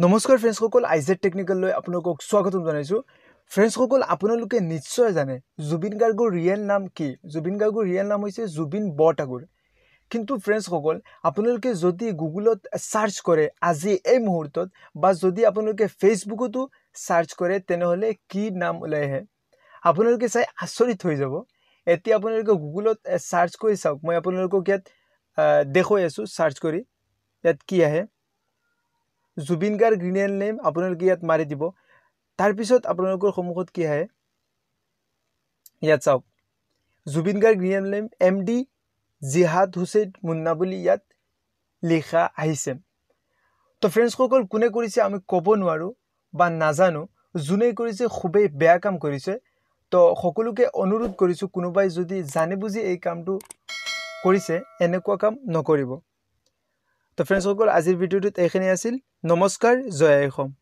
নমস্কাৰ ফ্ৰেণ্ডছসকল আই জেড টেকনিকেললৈ আপোনালোকক স্বাগতম জনাইছোঁ ফ্ৰেণ্ডছসকল আপোনালোকে নিশ্চয় জানে জুবিন গাৰ্গৰ ৰিয়েল নাম কি জুবিন গাৰ্গৰ ৰিয়েল নাম হৈছে জুবিন বৰঠাকুৰ কিন্তু ফ্ৰেণ্ডছসকল আপোনালোকে যদি গুগলত ছাৰ্চ কৰে আজি এই মুহূৰ্তত বা যদি আপোনালোকে ফেচবুকতো ছাৰ্চ কৰে তেনেহ'লে কি নাম ওলাই আহে আপোনালোকে চাই আচৰিত হৈ যাব এতিয়া আপোনালোকে গুগলত ছাৰ্চ কৰি চাওক মই আপোনালোকক ইয়াত দেখুৱাই আছোঁ ছাৰ্চ কৰি ইয়াত কি আহে জুবিন গাৰ গ্ৰীণেল নেম আপোনালোকে ইয়াত মাৰি দিব তাৰপিছত আপোনালোকৰ সন্মুখত কি আহে ইয়াত চাওক জুবিন গাৰ গ্ৰীণেল নেম এম ডি জিহাদ হুছেইন মুন্না বুলি ইয়াত লিখা আহিছে তো ফ্ৰেণ্ডছসকল কোনে কৰিছে আমি ক'ব নোৱাৰোঁ বা নাজানো যোনে কৰিছে খুবেই বেয়া কাম কৰিছে তো সকলোকে অনুৰোধ কৰিছোঁ কোনোবাই যদি জানে বুজি এই কামটো কৰিছে এনেকুৱা কাম নকৰিব তো ফ্ৰেণ্ডছসকল আজিৰ ভিডিঅ'টোত এইখিনি আছিল নমস্কাৰ জয় আইসম